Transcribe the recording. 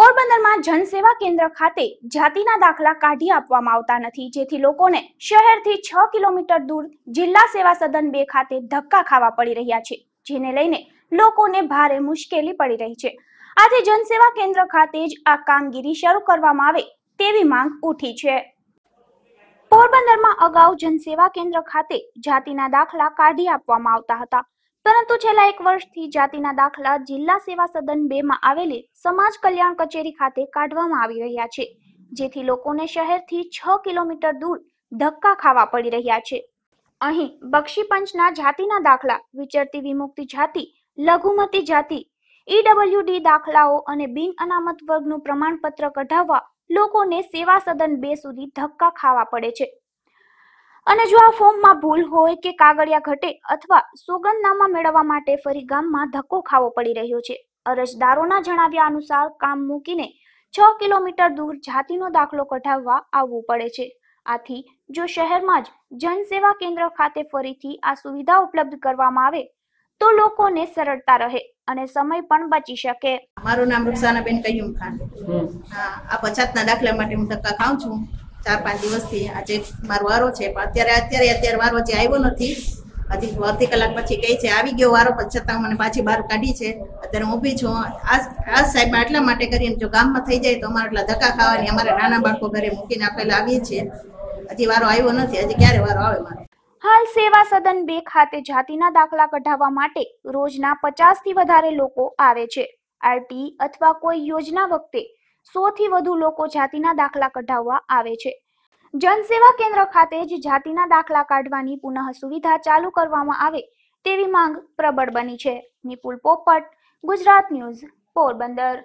પોરબંદરમાં જનસેવા કેન્દ્ર ખાતે જાતિના દાખલા કાઢી આપવામાં આવતા નથી જેથી લોકોને શહેરથી છ કિલોમીટર દૂર જિલ્લા સેવા સદન બે ખાતે ધક્કા ખાવા પડી રહ્યા છે જેને લઈને લોકોને ભારે મુશ્કેલી પડી રહી છે આજે જનસેવા કેન્દ્ર ખાતે જ આ કામગીરી શરૂ કરવામાં આવે તેવી માંગ ઉઠી છે પોરબંદરમાં અગાઉ જનસેવા કેન્દ્ર ખાતે જાતિના દાખલા કાઢી આપવામાં આવતા હતા પરંતુ છેલ્લા એક વર્ષથી જાતિના દાખલા જિલ્લા સેવા સદન બે માં આવેલી સમાજ કલ્યાણ કચેરી ખાતે કાઢવામાં આવી રહ્યા છે જેથી લોકોને શહેરથી છ કિલોમીટર દૂર ધક્કા ખાવા પડી રહ્યા છે અહીં બક્ષી પંચના જાતિના દાખલા વિચરતી વિમુક્તિ જાતિ લઘુમતી જાતિ ઈડબલ્યુડી દાખલાઓ અને બિન અનામત વર્ગનું પ્રમાણપત્ર કઢાવવા લોકોને સેવા સદન બે સુધી ધક્કા ખાવા પડે છે અને જો આ ફોર્મમાં ભૂલ હોય કે કાગળિયા ઘટે અથવા સોગંદનામા મેળવવા માટે ફરી ગામમાં ધક્કો ખાવો પડી રહ્યો છે અરજદારોના જણાવ્યા અનુસાર કામ મૂકીને છ કિલોમીટર દૂર જાતિનો દાખલો કઢાવવા આવવું પડે છે આથી જો શહેરમાં જ જનસેવા કેન્દ્ર ખાતે ફરીથી આ સુવિધા ઉપલબ્ધ કરવામાં આવે તો લોકોને સરળતા રહે અને સમય પણ બચી શકે મારું નામ રૂપસાનાબેન કયુમ ખાન આ પછાતના દાખલા માટે હું ધક્કા ખાઉં છું ચાર પાંચ દિવસથી આજે મારો વારો છે પણ અત્યારે અત્યારે અત્યારે વારો હજી આવ્યો નથી હજી અડધી કલાક પછી કહે છે આવી ગયો વારો પણ છતાં મને પાછી બહાર કાઢી છે અત્યારે હું ઊભી છું આ સાહેબ આટલા માટે કરીને જો ગામમાં થઈ જાય તો અમારે એટલા ધક્કા ખાવાની અમારે નાના બાળકો ઘરે મૂકીને આપેલા આવીએ છીએ હજી વારો આવ્યો નથી હજી ક્યારે વારો આવે મારો હાલ સેવા સદન બે ખાતે જાતિના દાખલા કઢાવવા માટે રોજના પચાસથી વધારે લોકો આવે છે આરટી અથવા કોઈ યોજના વખતે સો થી વધુ લોકો જાતિના દાખલા કઢાવવા આવે છે જનસેવા કેન્દ્ર ખાતે જ જાતિના દાખલા કાઢવાની પુનઃ સુવિધા ચાલુ કરવામાં આવે તેવી માંગ પ્રબળ બની છે નિપુલ પોપટ ગુજરાત ન્યૂઝ પોરબંદર